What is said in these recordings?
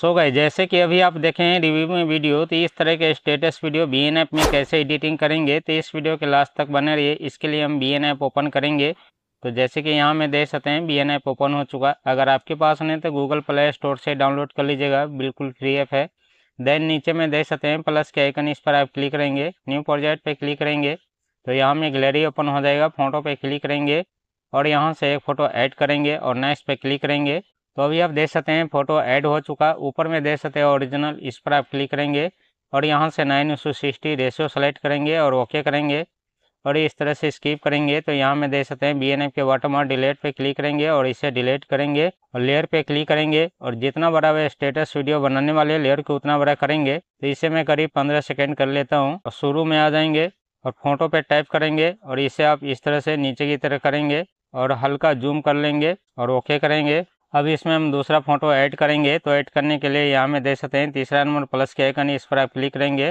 सो गए जैसे कि अभी आप देखें रिव्यू में वीडियो तो इस तरह के status video B N F में कैसे एडिटिंग करेंगे तो इस वीडियो के लास्ट तक बने रहिए इसके लिए हम बी एन एफ ओपन करेंगे तो जैसे कि यहाँ में देख सकते हैं बी एन एफ ओपन हो चुका अगर आपके पास नहीं तो गूगल प्ले स्टोर से डाउनलोड कर लीजिएगा बिल्कुल फ्री एफ़ है देन नीचे में देख सकते हैं प्लस के आइकन इस पर आप क्लिक करेंगे न्यू प्रोजेक्ट पर क्लिक करेंगे तो यहाँ में गैलरी ओपन हो जाएगा फोटो पर क्लिक करेंगे और यहाँ से एक फ़ोटो ऐड करेंगे और नेक्स्ट पर क्लिक करेंगे तो अभी आप देख सकते हैं फोटो ऐड हो चुका ऊपर में देख सकते हैं ओरिजिनल इस पर आप क्लिक करेंगे और यहाँ से नाइन सौ सिक्सटी रेशियो सेलेक्ट करेंगे और ओके करेंगे और इस तरह से स्किप करेंगे तो यहाँ में देख सकते हैं बी एन एफ के वाटरमार्क डिलीट पर क्लिक करेंगे और इसे डिलीट करेंगे और लेयर पे क्लिक करेंगे और जितना बड़ा वे स्टेटस वीडियो बनाने वाले लेयर को उतना बड़ा करेंगे तो इसे मैं करीब पंद्रह सेकेंड कर लेता हूँ और शुरू में आ जाएंगे और फोटो पे टाइप करेंगे और इसे आप इस तरह से नीचे की तरह करेंगे और हल्का जूम कर लेंगे और ओके करेंगे अब इसमें हम दूसरा फ़ोटो ऐड करेंगे तो ऐड करने के लिए यहाँ में देख सकते हैं तीसरा नंबर प्लस के आइकन इस पर आप क्लिक करेंगे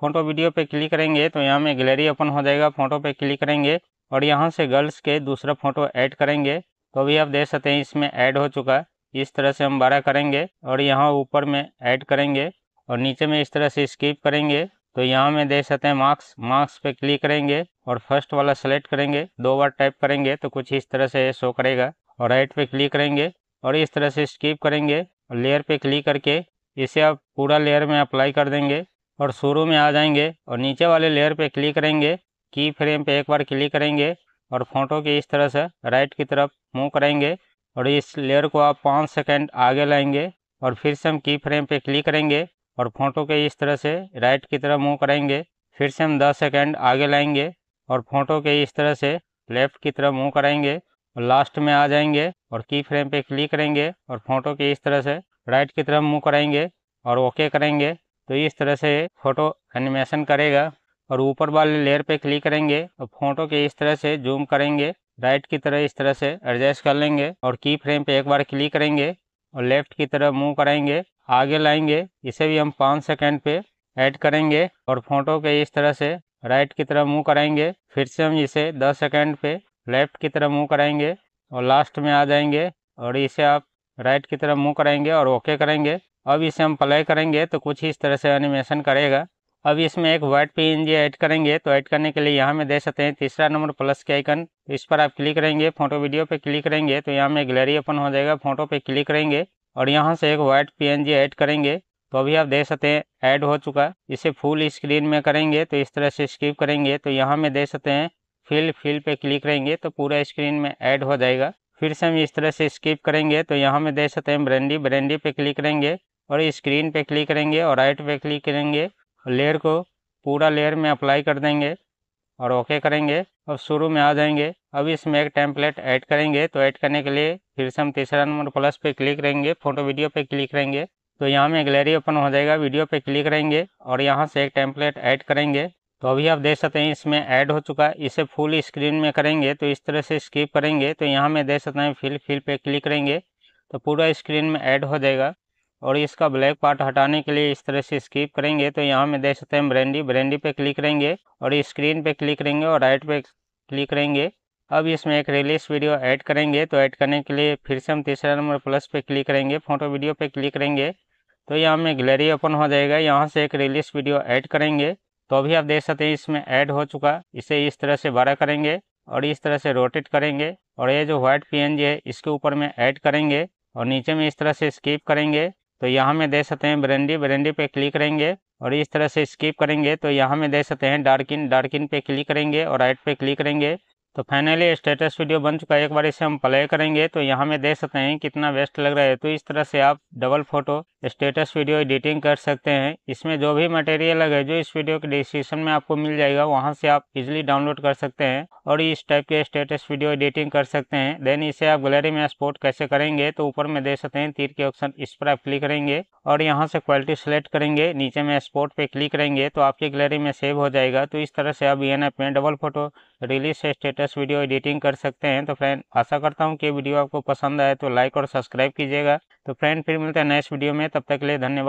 फ़ोटो वीडियो पे क्लिक करेंगे तो यहाँ में गैलरी ओपन हो जाएगा फ़ोटो पे क्लिक करेंगे और यहाँ से गर्ल्स के दूसरा फ़ोटो ऐड करेंगे तो अभी आप देख सकते हैं इसमें ऐड हो चुका इस तरह से हम बारह करेंगे और यहाँ ऊपर में ऐड करेंगे और नीचे में इस तरह से स्किप करेंगे तो यहाँ में देख सकते हैं मार्क्स मार्क्स पे क्लिक करेंगे और फर्स्ट वाला सेलेक्ट करेंगे दो बार टाइप करेंगे तो कुछ इस तरह से शो करेगा और राइट पे क्लिक करेंगे और इस तरह से स्कीप करेंगे और लेयर पे क्लिक करके इसे आप पूरा लेयर में अप्लाई कर देंगे और शुरू में आ जाएंगे और नीचे वाले लेयर पे क्लिक करेंगे की फ्रेम पे एक बार क्लिक करेंगे और फ़ोटो के इस तरह से राइट की तरफ मूव करेंगे और इस लेयर को आप पाँच सेकेंड आगे लाएंगे और फिर से हम की फ्रेम पर क्लिक करेंगे और फ़ोटो के इस तरह से राइट की तरफ मूव करेंगे फिर से हम दस सेकेंड आगे लाएंगे और फ़ोटो के इस तरह से लेफ़्ट की तरफ मूव करेंगे और लास्ट में आ जाएंगे और की फ्रेम पे क्लिक करेंगे और फोटो के इस तरह से राइट की तरफ मुंह कराएंगे और ओके करेंगे तो इस तरह से फोटो एनिमेशन करेगा और ऊपर वाले लेयर पे क्लिक करेंगे और फोटो के इस तरह से जूम करेंगे राइट की तरह इस तरह से एडजस्ट कर लेंगे और की फ्रेम पे एक बार क्लिक करेंगे और लेफ्ट की तरफ मूव कराएंगे आगे लाएंगे इसे भी हम पाँच सेकेंड पे ऐड करेंगे और फोटो के इस तरह से राइट की तरफ मुंह कराएंगे फिर से हम इसे दस सेकेंड पे लेफ्ट की तरफ मुंह कराएंगे और लास्ट में आ जाएंगे और इसे आप राइट की तरफ मुंह कराएंगे और ओके करेंगे अब इसे हम प्ले करेंगे तो कुछ इस तरह से एनिमेशन करेगा अब इसमें एक वाइट पी ये ऐड करेंगे तो ऐड करने के लिए यहाँ में दे सकते हैं तीसरा नंबर प्लस के आइकन तो इस पर आप क्लिक करेंगे फोटो वीडियो पे क्लिक करेंगे तो यहाँ में गैलरी ओपन हो जाएगा फोटो पे क्लिक करेंगे और यहाँ से एक वाइट पी ऐड करेंगे तो अभी आप दे सकते हैं ऐड हो चुका इसे फुल स्क्रीन में करेंगे तो इस तरह से स्किप करेंगे तो यहाँ में दे सकते हैं फिल फिल पे क्लिक करेंगे तो पूरा स्क्रीन में ऐड हो जाएगा फिर से हम इस तरह से स्किप करेंगे तो यहाँ में देख सकते हैं ब्रेंडी ब्रेंडी पे क्लिक करेंगे और स्क्रीन पे क्लिक करेंगे और राइट पे क्लिक करेंगे लेयर को पूरा लेयर में अप्लाई कर देंगे और ओके करेंगे अब शुरू में आ जाएंगे अब इसमें एक टेम्पलेट ऐड करेंगे तो ऐड करने के लिए फिर से हम तीसरा नंबर प्लस पे क्लिक करेंगे फोटो वीडियो पे क्लिक करेंगे तो यहाँ में गैलरी ओपन हो जाएगा वीडियो पे क्लिक करेंगे और यहाँ से एक टेम्पलेट ऐड करेंगे तो अभी आप देख सकते हैं इसमें ऐड हो चुका है इसे फुल स्क्रीन में करेंगे तो इस तरह से स्किप करेंगे तो यहाँ में देख सकते हैं फिल फिल पे क्लिक करेंगे तो पूरा स्क्रीन में ऐड हो जाएगा और इसका ब्लैक पार्ट हटाने के लिए इस तरह से स्किप करेंगे तो यहाँ में देख सकते हैं ब्रेंडी ब्रेंडी पे क्लिक करेंगे और स्क्रीन पे क्लिक करेंगे और राइट पे क्लिक करेंगे अब इसमें एक रिलीज वीडियो ऐड करेंगे तो ऐड करने के लिए फिर से हम तीसरा नंबर प्लस पे क्लिक करेंगे फोटो वीडियो पे क्लिक करेंगे तो यहाँ में गैलरी ओपन हो जाएगा यहाँ से एक रिलीज वीडियो ऐड करेंगे तो अभी आप देख सकते हैं इसमें ऐड हो चुका इसे इस तरह से बड़ा करेंगे और इस तरह से रोटेट करेंगे और ये जो व्हाइट पी है इसके ऊपर में ऐड करेंगे और नीचे में इस तरह से स्किप करेंगे तो यहाँ में देख सकते हैं ब्रेंडी ब्रेंडी पे क्लिक करेंगे और इस तरह से स्किप करेंगे तो यहाँ में देख सकते हैं डार्किन डार्किन पे क्लिक करेंगे और राइट पे क्लिक करेंगे तो फाइनली स्टेटस वीडियो बन चुका है एक बार इसे हम प्ले करेंगे तो यहाँ में देख सकते हैं कितना वेस्ट लग रहा है तो इस तरह से आप double photo status video editing कर सकते हैं इसमें जो भी मटेरियल है जो इस वीडियो के डिस्क्रिप्शन में आपको मिल जाएगा वहाँ से आप इजिली डाउनलोड कर सकते हैं और इस टाइप के स्टेटस वीडियो एडिटिंग कर सकते हैं देन इसे आप गैलरी में एक्सपोर्ट कैसे करेंगे तो ऊपर में दे सकते हैं तीर के ऑप्शन इस पर आप क्लिक करेंगे और यहाँ से क्वालिटी सेलेक्ट करेंगे नीचे में एक्सपोर्ट पर क्लिक करेंगे तो आपकी गैलरी में सेव हो जाएगा तो इस तरह से आप ई ऐप में डबल फोटो रिलीज से स्टेटस वीडियो एडिटिंग कर सकते हैं तो फ्रेंड आशा करता हूँ कि वीडियो आपको पसंद आए तो लाइक और सब्सक्राइब कीजिएगा तो फ्रेंड फिर मिलते हैं नेक्स्ट वीडियो में तब तक के लिए धन्यवाद